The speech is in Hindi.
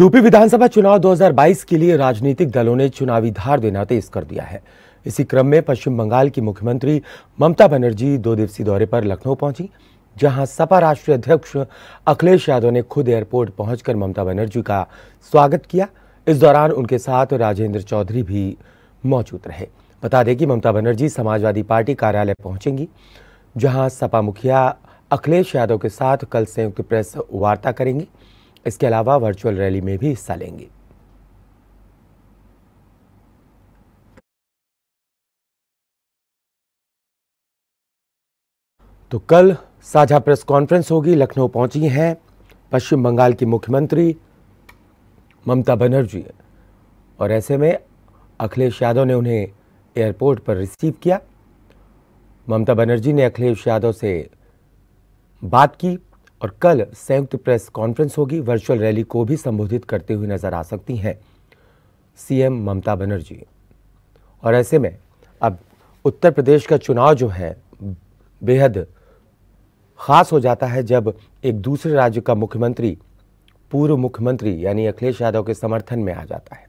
यूपी विधानसभा चुनाव 2022 के लिए राजनीतिक दलों ने चुनावी धार देना तेज कर दिया है इसी क्रम में पश्चिम बंगाल की मुख्यमंत्री ममता बनर्जी दो दिवसीय दौरे पर लखनऊ पहुंची जहां सपा राष्ट्रीय अध्यक्ष अखिलेश यादव ने खुद एयरपोर्ट पहुंचकर ममता बनर्जी का स्वागत किया इस दौरान उनके साथ राजेंद्र चौधरी भी मौजूद रहे बता दें कि ममता बनर्जी समाजवादी पार्टी कार्यालय पहुंचेंगी जहां सपा मुखिया अखिलेश यादव के साथ कल संयुक्त प्रेस वार्ता करेंगी इसके अलावा वर्चुअल रैली में भी हिस्सा लेंगे तो कल साझा प्रेस कॉन्फ्रेंस होगी लखनऊ पहुंची हैं पश्चिम बंगाल की मुख्यमंत्री ममता बनर्जी और ऐसे में अखिलेश यादव ने उन्हें एयरपोर्ट पर रिसीव किया ममता बनर्जी ने अखिलेश यादव से बात की और कल संयुक्त प्रेस कॉन्फ्रेंस होगी वर्चुअल रैली को भी संबोधित करते हुए नजर आ सकती हैं सीएम ममता बनर्जी और ऐसे में अब उत्तर प्रदेश का चुनाव जो है बेहद खास हो जाता है जब एक दूसरे राज्य का मुख्यमंत्री पूर्व मुख्यमंत्री यानी अखिलेश यादव के समर्थन में आ जाता है